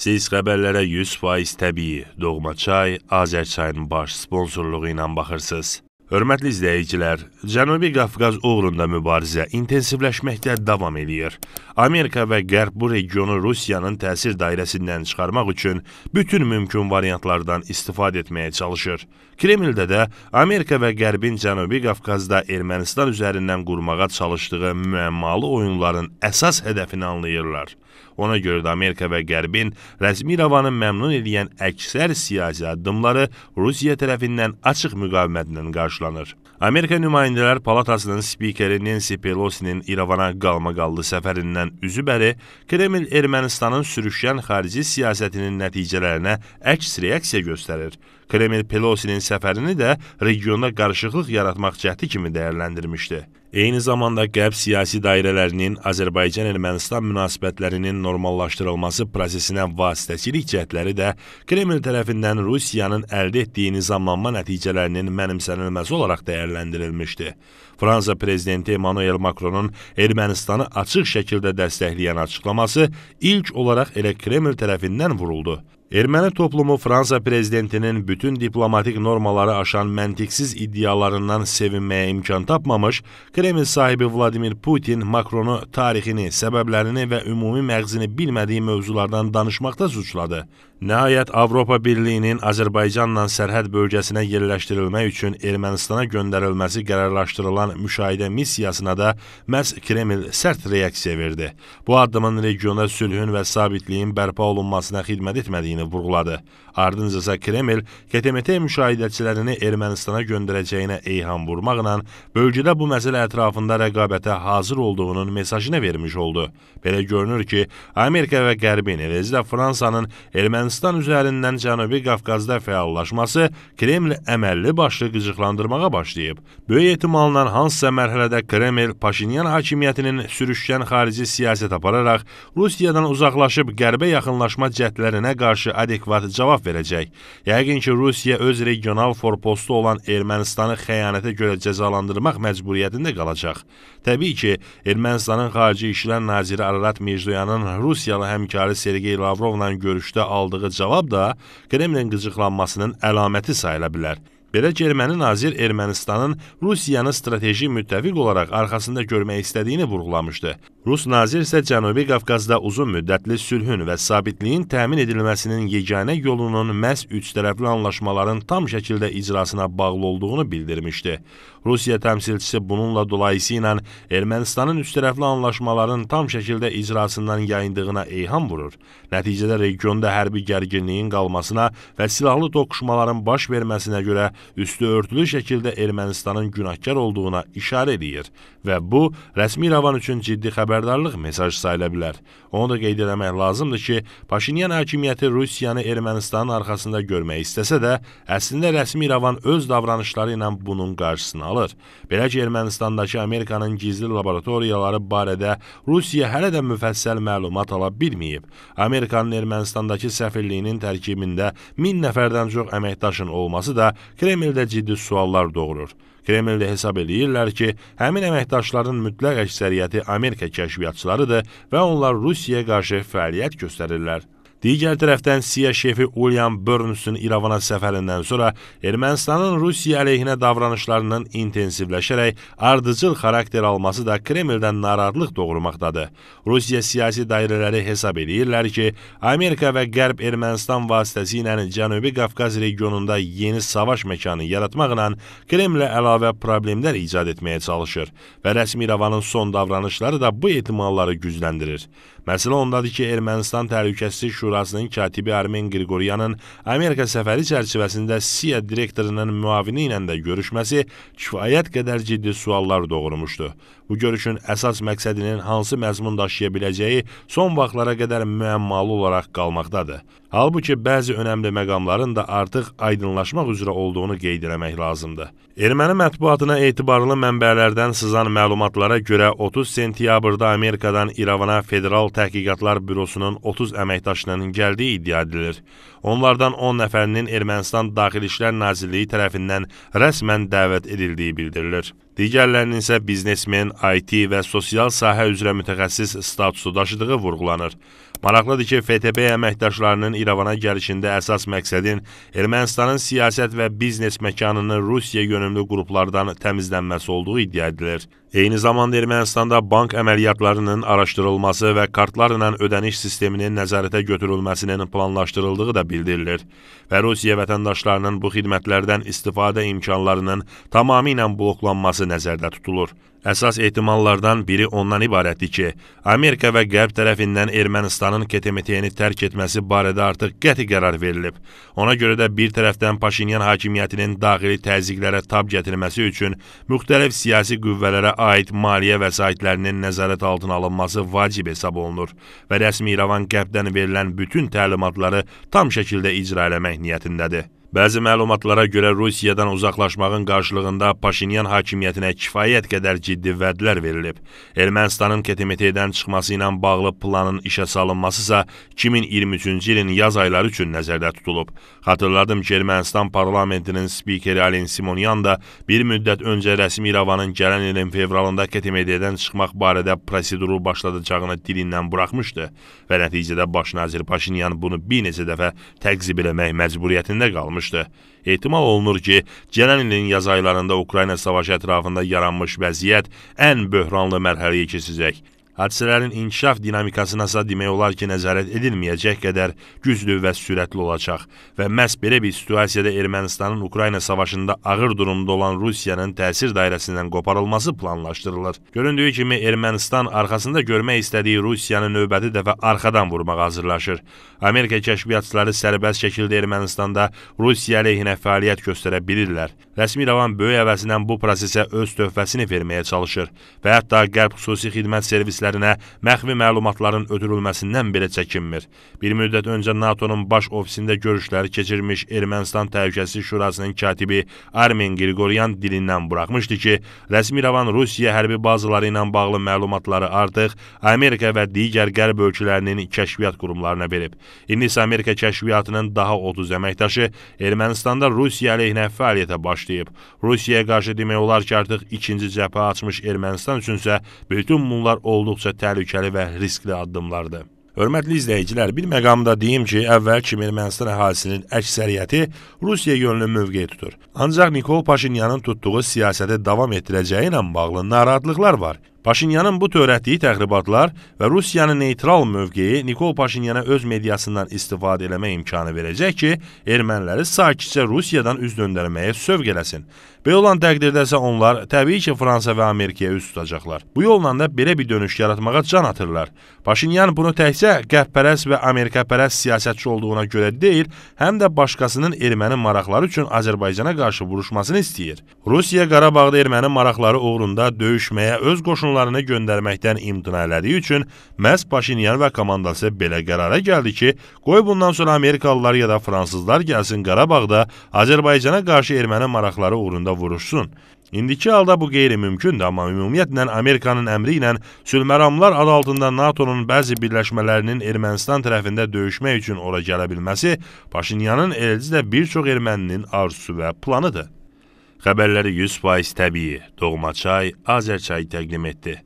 Siz xəbərlərə 100% təbii Doğma çay Azərçayın baş sponsorluğu ilə baxırsınız. Hörmətli izləyicilər, Cənubi Qafqaz uğrunda mübarizə intensivləşməkdə davam eləyir. Amerika və Qərb bu regionu Rusiyanın təsir dairəsindən çıxarmaq üçün bütün mümkün variantlardan istifadə etməyə çalışır. Kremldə də Amerika və Qərbin Cənubi Qafqazda Ermənistan üzərindən qurmağa çalışdığı müəmmalı oyunların əsas hədəfini anlayırlar. Ona görə də Amerika və Qərbin rəsmi İrəvanı məmnun edən əksər siyasi addımları Rusiya tərəfindən açıq müqavimətlə qarşılanır. Amerika Nümayəndələr Palatasının spikeri Nancy Pelosi'nin İrəvana qalmaqallı səfərindən üzübəri Kreml Ermənistanın sürüşən xarici siyasətinin nəticələrinə əks reaksiya göstərir. Kreml Pelosinin səfərini də regionda qarışıqlıq yaratmaq cəhdi kimi dəyərləndirmişdi. Eyni zamanda Qərb siyasi dairələrinin Azərbaycan-Ermənistan münasibətlərinin normallaşdırılması prosesinə vasitəçilik cəhdləri də Kreml tərəfindən Rusiyanın əldə etdiyi nizamlanma nəticələrinin mənimsənilməsi olaraq dəyərləndirilmişdi. Fransa prezidenti Emmanuel Macronun Ermənistanı açıq şəkildə dəstəkləyən açıqlaması ilk olaraq elə Kreml tərəfindən vuruldu. Erməni toplumu Fransa prezidentinin bütün diplomatik normaları aşan məntiqsiz iddialarından sevinməyə imkan tapmamış, Kreml sahibi Vladimir Putin Makronu tarixini, səbəblərini və ümumi məğzini bilmədiyi mövzulardan danışmaqda suçladı. Nəhayət Avropa Birliyinin Azərbaycanla sərhəd bölgəsinə yerləşdirilmək üçün Ermənistana göndərilməsi qərarlaşdırılan müşahidə missiyasına da məhz Kreml sərt reaksiya verdi. Bu addımın regionda sülhün və sabitliyin bərpa olunmasına xidmət etmədiyini vurğuladı. Ardınca isə Kreml KTMT müşahidəçilərini Ermənistana göndərəcəyinə eyham vurmaqla bölgədə bu məsələ ətrafında rəqabətə hazır olduğunun mesajını vermiş oldu. Belə görünür ki, Amerika və Qərbin, eləcə də Fransanın Ermənistan Ermənistan üzərindən Cənubi Qafqazda fəallaşması Kreml əməlli başlı qıcıqlandırmağa başlayıb. Böyük ehtimalla hansısa mərhələdə Kreml Paşinyan hakimiyyətinin sürüşkən xarici siyasət apararaq Rusiyadan uzaqlaşıb qərbə yaxınlaşma cəhdlərinə qarşı adekvat cavab verəcək. Yəqin ki, Rusiya öz regional forpostu olan Ermənistanı xəyanətə görə cəzalandırmaq məcburiyyətində qalacaq. Təbii ki, Ermənistanın xarici işlər naziri Ararat Mirzoyanın Rusiyalı həmkarı Sergey Lavrovla görüşdə aldığı aldığı cavab da Kremlin qıcıqlanmasının əlaməti sayıla bilər. Belə Erməni nazir Ermənistanın Rusiyanı strateji müttəfiq olaraq arxasında görmək istədiyini vurğulamışdı. Rus nazir isə Cənubi Qafqazda uzun müddətli sülhün və sabitliyin təmin edilməsinin yeganə yolunun məhz üçtərəfli anlaşmaların tam şəkildə icrasına bağlı olduğunu bildirmişdi. Rusiya təmsilçisi bununla dolayısıyla Ermənistanın üçtərəfli anlaşmaların tam şəkildə icrasından yayındığına eyham vurur. Nəticədə regionda hərbi gərginliyin qalmasına və silahlı toqquşmaların baş verməsinə görə üstü örtülü şəkildə Ermənistanın günahkar olduğuna işarə edir və bu rəsmi İrəvan üçün ciddi xəbərdarlıq mesajı sayıla bilər. Onu da qeyd etmək lazımdır ki, Paşinyan hakimiyyəti Rusiyanı Ermənistanın arxasında görmək istəsə də, əslində rəsmi İrəvan öz davranışları ilə bunun qarşısını alır. Belə ki, Ermənistandakı Amerikanın gizli laboratoriyaları barədə Rusiya hələ də müfəssəl məlumat ala bilməyib. Amerikanın Ermənistandakı səfirliyinin tərkibində 1000 nəfərdən çox əməkdaşın olması da Kremldə ciddi suallar doğurur. Kremldə hesab eləyirlər ki, həmin əməkdaşların mütləq əksəriyyəti Amerika kəşfiyyatçılarıdır və onlar Rusiyaya qarşı fəaliyyət göstərirlər. Digər tərəfdən Siya şefi Ulyan Burnsun İrəvana səfərindən sonra Ermənistanın Rusiya əleyhinə davranışlarının intensivləşərək ardıcıl xarakter alması da Kremldən narazılıq doğurmaqdadır. Rusiya siyasi dairələri hesab edirlər ki, Amerika və Qərb Ermənistan vasitəsilə Cənubi Qafqaz regionunda yeni savaş məkanı yaratmaqla Kremlə əlavə problemlər icad etməyə çalışır və rəsmi İrəvanın son davranışları da bu ehtimalları gücləndirir. Məsələ ondadır ki, Ermənistan Təhlükəsizlik Şurasının katibi Armen Qriqoryanın Amerika səfəri çərçivəsində CIA direktorunun müavini ilə də görüşməsi kifayət qədər ciddi suallar doğurmuşdu. Bu görüşün əsas məqsədinin hansı məzmun daşıya biləcəyi son vaxtlara qədər müəmmalı olaraq qalmaqdadır. Halbuki bəzi önəmli məqamların da artıq aydınlaşmaq üzrə olduğunu qeyd eləmək lazımdır. Erməni mətbuatına etibarlı mənbələrdən sızan məlumatlara görə 30 sentyabrda Amerikadan İrəvana federal Federal Təhqiqatlar Bürosunun 30 əməkdaşının gəldiyi iddia edilir. Onlardan 10 nəfərinin Ermənistan Daxili İşlər Nazirliyi tərəfindən rəsmən dəvət edildiyi bildirilir digərlərinin isə biznesmen, IT və sosial sahə üzrə mütəxəssis statusu daşıdığı vurğulanır. Maraqlıdır ki, FTB əməkdaşlarının İrəvana gəlişində əsas məqsədin Ermənistanın siyasət və biznes məkanını Rusiya yönümlü qruplardan təmizlənməsi olduğu iddia edilir. Eyni zamanda Ermənistanda bank əməliyyatlarının araşdırılması və kartlarla ödəniş sisteminin nəzarətə götürülməsinin planlaşdırıldığı da bildirilir və Rusiya vətəndaşlarının bu xidmətlərdən istifadə imkanlarının tamamilə bloklanması olması nəzərdə tutulur. Əsas ehtimallardan biri ondan ibarətdir ki, Amerika və Qərb tərəfindən Ermənistanın KTMT-ni tərk etməsi barədə artıq qəti qərar verilib. Ona görə də bir tərəfdən Paşinyan hakimiyyətinin daxili təzyiqlərə tab gətirməsi üçün müxtəlif siyasi qüvvələrə aid maliyyə vəsaitlərinin nəzarət altına alınması vacib hesab olunur və rəsmi İrəvan Qərbdən verilən bütün təlimatları tam şəkildə icra eləmək niyyətindədir. Bəzi məlumatlara görə Rusiyadan uzaqlaşmağın qarşılığında Paşinyan hakimiyyətinə kifayət qədər ciddi vədlər verilib. Ermənistanın KTMT-dən çıxması ilə bağlı planın işə salınması isə 2023-cü ilin yaz ayları üçün nəzərdə tutulub. Xatırladım ki, Ermənistan parlamentinin spikeri Alin Simonyan da bir müddət öncə rəsmi İrəvanın gələn ilin fevralında KTMT-dən çıxmaq barədə proseduru başladacağını dilindən buraxmışdı və nəticədə baş nazir Paşinyan bunu bir neçə dəfə təqzib eləmək məcburiyyətində qalmışdı başlamışdı. Ehtimal olunur ki, gələn ilin yaz aylarında Ukrayna savaşı ətrafında yaranmış vəziyyət ən böhranlı mərhələyə keçəcək hadisələrin inkişaf dinamikasınasa demək olar ki, nəzarət edilməyəcək qədər güclü və sürətli olacaq və məhz belə bir situasiyada Ermənistanın Ukrayna savaşında ağır durumda olan Rusiyanın təsir dairəsindən qoparılması planlaşdırılır. Göründüyü kimi Ermənistan arxasında görmək istədiyi Rusiyanı növbəti dəfə arxadan vurmağa hazırlaşır. Amerika kəşfiyyatçıları sərbəst şəkildə Ermənistanda Rusiya əleyhinə fəaliyyət göstərə bilirlər. Rəsmi İrəvan böyük əvəzindən bu prosesə öz töhfəsini verməyə çalışır və hətta Qərb xüsusi xidmət servisləri şirkətlərinə məxfi məlumatların ötürülməsindən belə çəkinmir. Bir müddət öncə NATO-nun baş ofisində görüşləri keçirmiş Ermənistan Təhlükəsizlik Şurasının katibi Armen Qriqoryan dilindən buraxmışdı ki, rəsmi İrəvan Rusiya hərbi bazaları ilə bağlı məlumatları artıq Amerika və digər qərb ölkələrinin kəşfiyyat qurumlarına verib. İndi isə Amerika kəşfiyyatının daha 30 əməkdaşı Ermənistanda Rusiya əleyhinə fəaliyyətə başlayıb. Rusiyaya qarşı demək olar ki, artıq ikinci cəbhə açmış Ermənistan üçünsə bütün bunlar olduq olduqca təhlükəli və riskli addımlardır. Hörmətli izləyicilər, bir məqamda deyim ki, əvvəl kimi Ermənistan əhalisinin əksəriyyəti Rusiya yönlü mövqe tutur. Ancaq Nikol Paşinyanın tutduğu siyasəti davam etdirəcəyi ilə bağlı narahatlıqlar var. Paşinyanın bu törətdiyi təxribatlar və Rusiyanın neytral mövqeyi Nikol Paşinyana öz mediasından istifadə eləmək imkanı verəcək ki, erməniləri sakitcə Rusiyadan üz döndərməyə sövq eləsin. Belə olan təqdirdə isə onlar təbii ki, Fransa və Amerikaya üz tutacaqlar. Bu yolla da belə bir dönüş yaratmağa can atırlar. Paşinyan bunu təkcə qəhpərəs və Amerikapərəs siyasətçi olduğuna görə deyil, həm də başqasının erməni maraqları üçün Azərbaycana qarşı vuruşmasını istəyir. Rusiya Qarabağda erməni maraqları uğrunda döyüşməyə öz qoşunu qoşunlarını göndərməkdən imtina elədiyi üçün məhz Paşinyan və komandası belə qərara gəldi ki, qoy bundan sonra Amerikalılar ya da fransızlar gəlsin Qarabağda Azərbaycana qarşı erməni maraqları uğrunda vuruşsun. İndiki halda bu qeyri-mümkündür, amma ümumiyyətlə Amerikanın əmri ilə sülməramlar adı altında NATO-nun bəzi birləşmələrinin Ermənistan tərəfində döyüşmək üçün ora gələ bilməsi Paşinyanın eləcə də bir çox erməninin arzusu və planıdır. Xəbərləri 100% təbii Doğmaçay, Azərçay təqdim etdi.